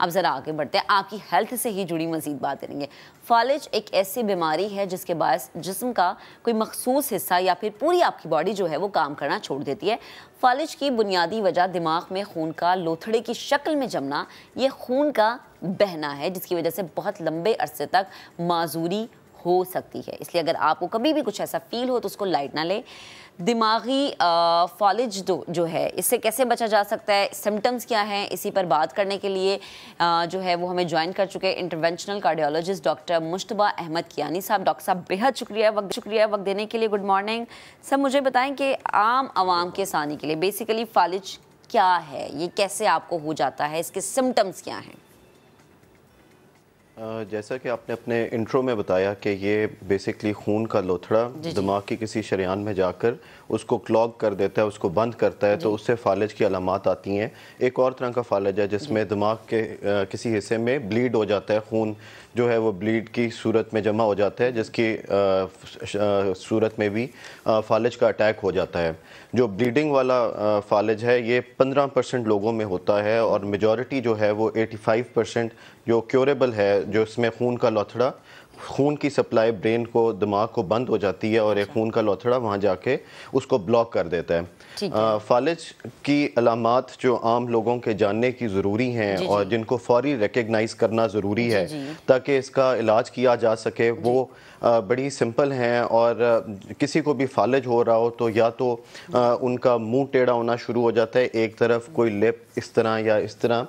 अब ज़रा आगे बढ़ते हैं आपकी हेल्थ से ही जुड़ी मजीद बात करेंगे फालिज एक ऐसी बीमारी है जिसके बायस जिसम का कोई मखसूस हिस्सा या फिर पूरी आपकी बॉडी जो है वो काम करना छोड़ देती है फालिज की बुनियादी वजह दिमाग में खून का लोथड़े की शक्ल में जमना ये खून का बहना है जिसकी वजह से बहुत लंबे अरसे तक माजूरी हो सकती है इसलिए अगर आपको कभी भी कुछ ऐसा फील हो तो उसको लाइट ना लें दिमागी दो जो है इससे कैसे बचा जा सकता है सिम्टम्स क्या हैं इसी पर बात करने के लिए आ, जो है वो हमें ज्वाइन कर चुके हैं interventional cardiologist doctor Mujtaba Ahmed Kiani साहब डॉक्टर साहब बेहद शुक्रिया वक्त शुक्रिया वक्त देने के लिए गुड मॉर्निंग सर मुझे बताएं कि आम आवाम के आसानी के लिए बेसिकली फॉलिज क्या है ये कैसे आपको हो जाता है इसके सिम्टम्स क्या हैं जैसा कि आपने अपने इंट्रो में बताया कि ये बेसिकली खून का लोथड़ा दिमाग की किसी शरियान में जाकर उसको क्लॉग कर देता है उसको बंद करता है तो उससे फालज की अलामत आती हैं एक और तरह का फालज है जिसमें दिमाग के आ, किसी हिस्से में ब्लीड हो जाता है खून जो है वो ब्लीड की सूरत में जमा हो जाता है जिसकी आ, सूरत में भी फालज का अटैक हो जाता है जो ब्लीडिंग वाला फालज है ये पंद्रह परसेंट लोगों में होता है और मेजॉरिटी जो है वो एटी फाइव परसेंट जो क्योरेबल है जो इसमें खून का लोथड़ा खून की सप्लाई ब्रेन को दिमाग को बंद हो जाती है और एक अच्छा। खून का लौथड़ा वहाँ जाके उसको ब्लॉक कर देता है, है। फालिज की अलामत जो आम लोगों के जानने की ज़रूरी हैं और जिनको फौरी रिकगनाइज करना ज़रूरी है ताकि इसका इलाज किया जा सके वो बड़ी सिंपल हैं और किसी को भी फालिज हो रहा हो तो या तो उनका मुंह टेढ़ा होना शुरू हो जाता है एक तरफ कोई लिप इस तरह या इस तरह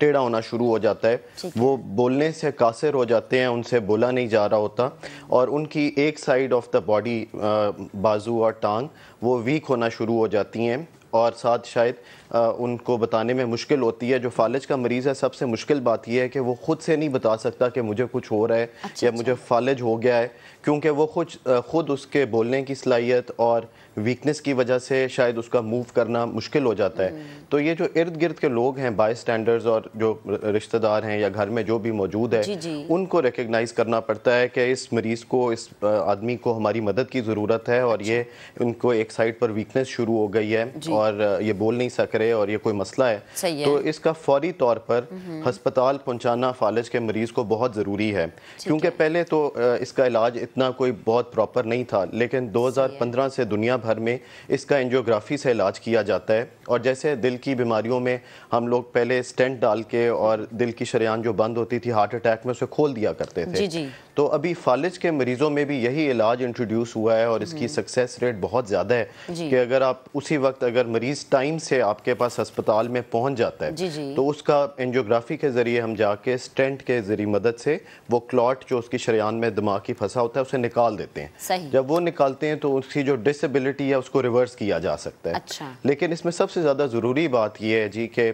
टेढ़ा होना शुरू हो जाता है वो बोलने से कासर हो जाते हैं उनसे बोला नहीं जा रहा होता और उनकी एक साइड ऑफ द बॉडी बाजू और टांग वो वीक होना शुरू हो जाती हैं और साथ शायद उनको बताने में मुश्किल होती है जो फालिज का मरीज़ है सबसे मुश्किल बात यह है कि वो ख़ुद से नहीं बता सकता कि मुझे कुछ हो रहा है अच्छा, या अच्छा। मुझे फालिज हो गया है क्योंकि वो खुद खुद उसके बोलने की सलाहियत और वीकनेस की वजह से शायद उसका मूव करना मुश्किल हो जाता है हम्म। तो ये जो इर्द गिर्द के लोग हैं बाई स्टैंडर्स और जो रिश्तेदार हैं या घर में जो भी मौजूद है जी जी। उनको रिकगनाइज करना पड़ता है कि इस मरीज़ को इस आदमी को हमारी मदद की ज़रूरत है और ये उनको एक साइड पर वीकनेस शुरू हो गई है और ये बोल नहीं सक रहे करे और ये कोई मसला है तो है। तो इसका फौरी तौर पर हम्म। हस्पताल पहुंचाना फालज के मरीज़ को बहुत ज़रूरी है क्योंकि पहले तो इसका इलाज इतना कोई बहुत प्रॉपर नहीं था लेकिन 2015 से दुनिया भर में इसका एंजियोग्राफी से इलाज किया जाता है और जैसे दिल की बीमारियों में हम लोग पहले स्टेंट डाल के और दिल की शरियान जो बंद होती थी हार्ट अटैक में उसे खोल दिया करते थे तो अभी फालज के मरीजों में भी यही इलाज इंट्रोड्यूस हुआ है और इसकी सक्सेस हम्म। रेट बहुत ज़्यादा है कि अगर आप उसी वक्त अगर मरीज़ टाइम से आपके के पास अस्पताल में पहुंच जाता है जी जी। तो उसका एनजियोग्राफी के ज़रिए हम जाके स्टेंट के ज़रिए मदद से वो क्लॉट जो उसकी शरियान में दिमाग की फंसा होता है उसे निकाल देते हैं जब वो निकालते हैं तो उसकी जो डिसबिलिटी है उसको रिवर्स किया जा सकता है अच्छा। लेकिन इसमें सबसे ज़्यादा ज़रूरी बात यह है जी कि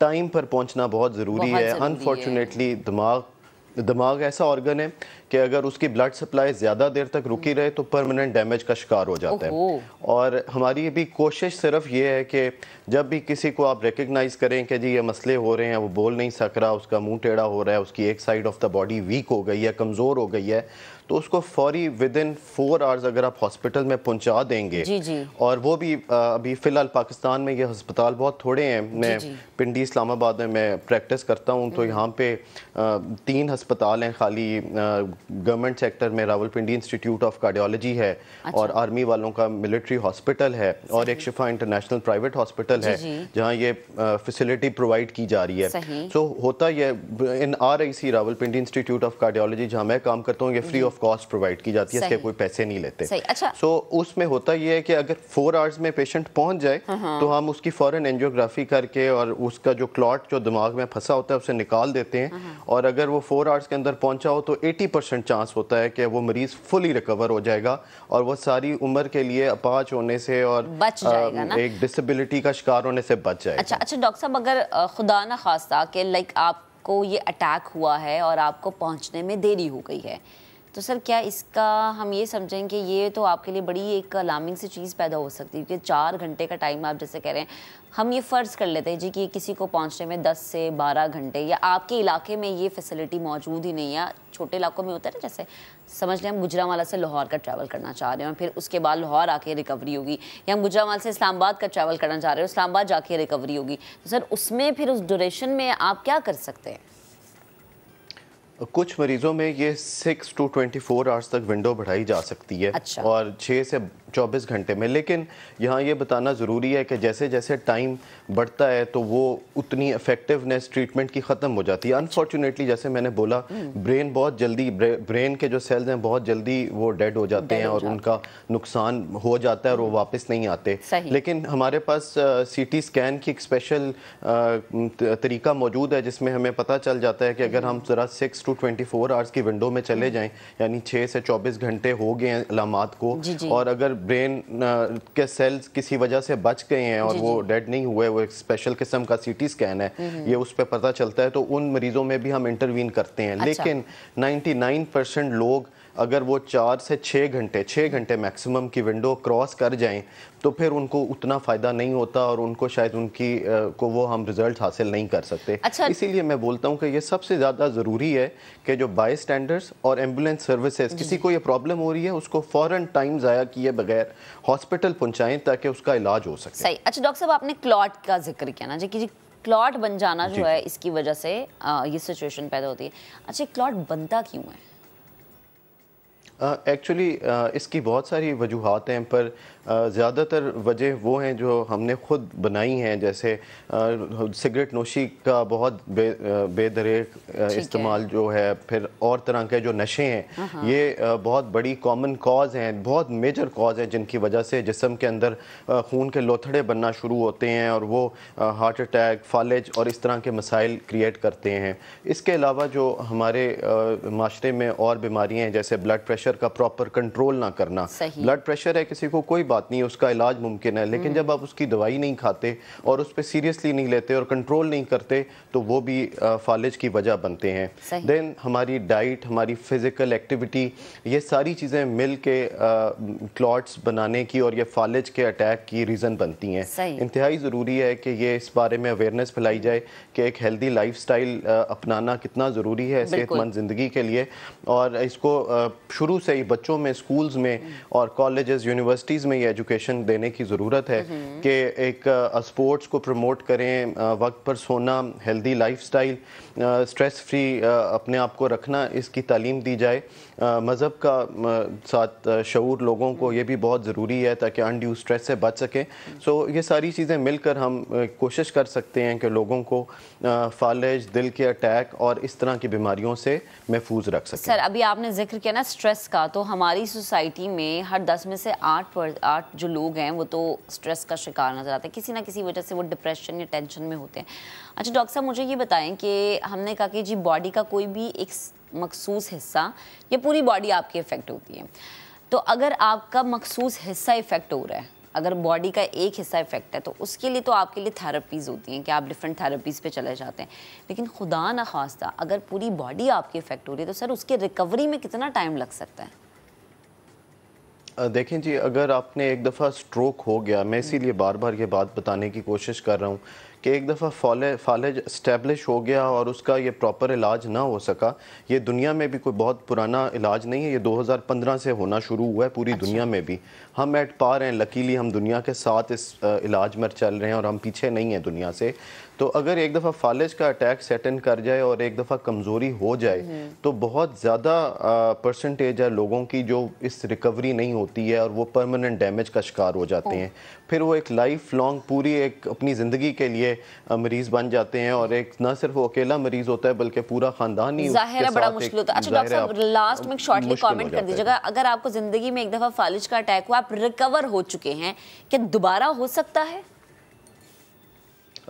टाइम पर पहुंचना बहुत ज़रूरी है अनफॉर्चुनेटली दिमाग दिमाग ऐसा ऑर्गन है कि अगर उसकी ब्लड सप्लाई ज़्यादा देर तक रुकी रहे तो परमानेंट डैमेज का शिकार हो जाता है और हमारी भी कोशिश सिर्फ ये है कि जब भी किसी को आप रिकग्नाइज करें कि जी ये मसले हो रहे हैं वो बोल नहीं सक रहा उसका मुंह टेढ़ा हो रहा है उसकी एक side of the body weak हो गई है कमज़ोर हो गई है तो उसको फौरी विद इन फोर आवर्स अगर आप हॉस्पिटल में पहुंचा देंगे जी जी। और वो भी अभी फ़िलहाल पाकिस्तान में ये हस्पताल बहुत थोड़े हैं मैं पिंडी इस्लामाबाद में मैं प्रैक्टिस करता हूँ तो हम्म। यहाँ पे तीन हस्पताल हैं खाली गवर्नमेंट सेक्टर में रावलपिंडी इंस्टीट्यूट ऑफ कार्डियोलॉजी है अच्छा। और आर्मी वालों का मिलिट्री हॉस्पिटल है और एक शिफा इंटरनेशनल प्राइवेट हॉस्पिटल है जहाँ ये फैसिलिटी प्रोवाइड की जा रही है सो होता यह इन R I C Rawalpindi Institute of Cardiology जहाँ मैं काम करता हूँ ये free of of cost provide की जाती है इसके कोई पैसे नहीं लेते सो अच्छा। so, उसमें होता यह है कि अगर फोर आवर्स में पेशेंट पहुंच जाए तो हम उसकी फॉरन एनजियोग्राफी करके और उसका जो क्लॉट जो दिमाग में फंसा होता है उसे निकाल देते हैं और अगर वो फोर आवर्स के अंदर पहुंचा हो तो एटी परसेंट चांस होता है कि वो मरीज़ फुली रिकवर हो जाएगा और वो सारी उम्र के लिए अपाच होने से और एक डिसबिलिटी का शिकार होने से बच जाए अच्छा अच्छा डॉक्टर साहब अगर खुदा ना खासा कि लाइक आपको ये अटैक हुआ है और आपको पहुंचने में देरी हो गई है तो सर क्या इसका हम ये समझें कि ये तो आपके लिए बड़ी एक अलार्मिंग सी चीज़ पैदा हो सकती है क्योंकि चार घंटे का टाइम आप जैसे कह रहे हैं हम ये फ़र्ज़ कर लेते हैं जी कि किसी को पहुंचने में 10 से 12 घंटे या आपके इलाके में ये फैसिलिटी मौजूद ही नहीं है छोटे इलाकों में होता है ना जैसे समझ लें हम गुजरावाला से लाहौर का ट्रैवल करना चाह रहे हैं फिर उसके बाद लाहौर आके रिकवरी होगी या हम गुजरावाला से इस्लामाबाद का ट्रैवल करना चाह रहे हो इस्लामाबाद जाके रिकवरी होगी तो सर उसमें फिर उस डोरेशन में आप क्या कर सकते हैं कुछ मरीजों में ये six to twenty four hours तक विंडो बढ़ाई जा सकती है अच्छा। और छः से 24 घंटे में लेकिन यहाँ ये बताना ज़रूरी है कि जैसे जैसे टाइम बढ़ता है तो वो उतनी इफेक्टिवनेस ट्रीटमेंट की ख़त्म हो जाती है अनफॉर्चुनेटली जैसे मैंने बोला ब्रेन हम्म। बहुत जल्दी ब्रेन के जो सेल्स हैं बहुत जल्दी वो डेड हो जाते हैं और उनका नुकसान हो जाता है और वो हम्म। वापस नहीं आते लेकिन हमारे पास सी टी स्कैन की एक स्पेशल तरीका मौजूद है जिसमें हमें पता चल जाता है कि अगर हम ज़रा six to twenty four hours की विंडो में चले हम्म। जाएँ यानी छः से चौबीस घंटे हो गए हैं अलामत को और अगर ब्रेन uh, के सेल्स किसी वजह से बच गए हैं और वो डेड नहीं हुए वो एक स्पेशल किस्म का सीटी स्कैन है हम्म, हम्म। ये उस पर पता चलता है तो उन मरीजों में भी हम इंटरवीन करते हैं अच्छा। लेकिन 99 परसेंट लोग अगर वो चार से छः घंटे छः घंटे मैक्सिमम की विंडो क्रॉस कर जाएं तो फिर उनको उतना फ़ायदा नहीं होता और उनको शायद उनकी को वो हम रिज़ल्ट हासिल नहीं कर सकते अच्छा इसीलिए मैं बोलता हूँ कि ये सबसे ज़्यादा ज़रूरी है कि जो बाई स्टैंडर्स और एम्बुलेंस सर्विसेज किसी को ये प्रॉब्लम हो रही है उसको फ़ौरन टाइम ज़ाया किए बगैर हॉस्पिटल पहुँचाएँ ताकि उसका इलाज हो सके सही अच्छा डॉक्टर साहब आपने क्लॉट का जिक्र किया ना जी क्लॉट बन जाना जो है इसकी वजह से आ, ये सिचुएशन पैदा होती है अच्छा क्लॉट बनता क्यों है एक्चुअली uh, uh, इसकी बहुत सारी वजूहत हैं पर uh, ज़्यादातर वजह वो हैं जो हमने ख़ुद बनाई हैं जैसे uh, सिगरेट नोशी का बहुत बे, uh, uh इस्तेमाल जो है फिर और तरह के जो नशे हैं हाँ, हाँ। ये uh, बहुत बड़ी कॉमन कॉज हैं बहुत मेजर कॉज हैं जिनकी वजह से जिसम के अंदर खून के लोथड़े बनना शुरू होते हैं और वो हार्ट अटैक फालिज और इस तरह के मसाइल क्रिएट करते हैं इसके अलावा जो हमारे माशरे में और बीमारियाँ हैं जैसे ब्लड प्रेशर प्रेशर का प्रॉपर कंट्रोल ना करना ब्लड प्रेशर है किसी को कोई बात नहीं उसका इलाज मुमकिन है लेकिन हम्म। जब आप उसकी दवाई नहीं खाते और उस पर सीरियसली नहीं लेते और कंट्रोल नहीं करते तो वो भी फालिज की वजह बनते हैं देन हमारी डाइट हमारी फिज़िकल एक्टिविटी ये सारी चीज़ें मिल के क्लॉट्स बनाने की और ये फालिज के अटैक की रीज़न बनती हैं इंतहाई ज़रूरी है कि ये इस बारे में अवेयरनेस फैलाई जाए कि एक हेल्दी लाइफ अपनाना कितना ज़रूरी है सेहतमंद ज़िंदगी के लिए और इसको शुरू शुरू से ही बच्चों में स्कूल्स में और कॉलेजेस यूनिवर्सिटीज़ में ये एजुकेशन देने की ज़रूरत है कि एक स्पोर्ट्स को प्रमोट करें वक्त पर सोना हेल्दी लाइफस्टाइल स्ट्रेस फ्री अपने आप को रखना इसकी तालीम दी जाए मज़हब का साथ शूर लोगों को ये भी बहुत ज़रूरी है ताकि अनड्यू स्ट्रेस से बच सकें सो ये सारी चीज़ें मिलकर हम कोशिश कर सकते हैं कि लोगों को फालज दिल के अटैक और इस तरह की बीमारियों से महफूज रख सकें सर अभी आपने जिक्र किया ना स्ट्रेस स्ट्रेस का तो हमारी सोसाइटी में हर दस में से आठ आठ जो लोग हैं वो तो स्ट्रेस का शिकार नज़र आते हैं किसी ना किसी वजह से वो डिप्रेशन या टेंशन में होते हैं अच्छा डॉक्टर साहब मुझे ये बताएं कि हमने कहा कि जी बॉडी का कोई भी एक मखसूस हिस्सा या पूरी बॉडी आपकी इफ़ेक्ट होती है तो अगर आपका मखसूस हिस्सा इफ़ेक्ट हो रहा है अगर बॉडी का एक हिस्सा इफेक्ट है तो उसके लिए तो आपके लिए थेरेपीज़ होती हैं कि आप डिफरेंट थेरेपीज़ पे चले जाते हैं लेकिन खुदा ना खास्ता अगर पूरी बॉडी आपकी इफेक्ट हो रही है तो सर उसके रिकवरी में कितना टाइम लग सकता है देखें जी अगर आपने एक दफ़ा स्ट्रोक हो गया मैं इसीलिए बार बार ये बात बताने की कोशिश कर रहा हूँ कि एक दफ़ा फॉले फालेज इस्टेब्लिश हो गया और उसका ये प्रॉपर इलाज ना हो सका ये दुनिया में भी कोई बहुत पुराना इलाज नहीं है ये 2015 से होना शुरू हुआ है पूरी अच्छा। दुनिया में भी हम एट पार हैं लकीली हम दुनिया के साथ इस इलाज में चल रहे हैं और हम पीछे नहीं हैं दुनिया से तो अगर एक दफ़ा फालेज का अटैक सेटन कर जाए और एक दफ़ा कमज़ोरी हो जाए हम्म। तो बहुत ज़्यादा परसेंटेज है लोगों की जो इस रिकवरी नहीं होती है और वो परमानेंट डैमेज का शिकार हो जाते हैं फिर वो एक लाइफ लॉन्ग पूरी एक अपनी ज़िंदगी के लिए मरीज बन जाते हैं और एक न सिर्फ वो अकेला मरीज होता है बल्कि पूरा खानदान ही बड़ा मुश्किल होता है अच्छा डॉक्टर साहब लास्ट में शॉर्टली कमेंट कर दीजिएगा अगर आपको जिंदगी में एक दफ़ा फालिज का अटैक हुआ आप रिकवर हो चुके हैं क्या दोबारा हो सकता है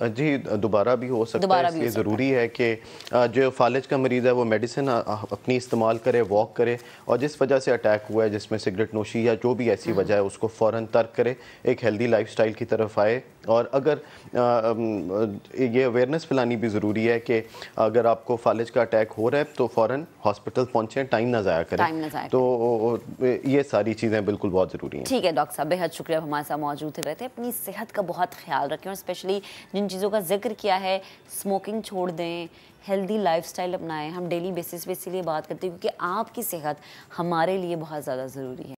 जी दोबारा भी हो सकता है इसलिए ज़रूरी है कि जो फालिज का मरीज़ है वो मेडिसिन अपनी इस्तेमाल करे वॉक करे और जिस वजह से अटैक हुआ है जिसमें सिगरेट नोशी या जो भी ऐसी हम्म। वजह है उसको फ़ौर तर्क करे एक हेल्दी लाइफस्टाइल की तरफ आए और अगर ये अवेयरनेस फैलानी भी ज़रूरी है कि अगर आपको फालिज का अटैक हो रहा है तो फ़ौर हॉस्पिटल पहुँचें टाइम ना ज़ाया करें टाइम ना तो ये सारी चीज़ें बिल्कुल बहुत ज़रूरी हैं ठीक है डॉक्टर साहब बेहद शुक्रिया हमारे साथ मौजूद रहते थे अपनी सेहत का बहुत ख्याल रखें और स्पेशली जिन चीज़ों का जिक्र किया है स्मोकिंग छोड़ दें हेल्दी लाइफस्टाइल अपनाएं हम डेली बेसिस पे इसीलिए बात करते हैं क्योंकि आपकी सेहत हमारे लिए बहुत ज़्यादा ज़रूरी है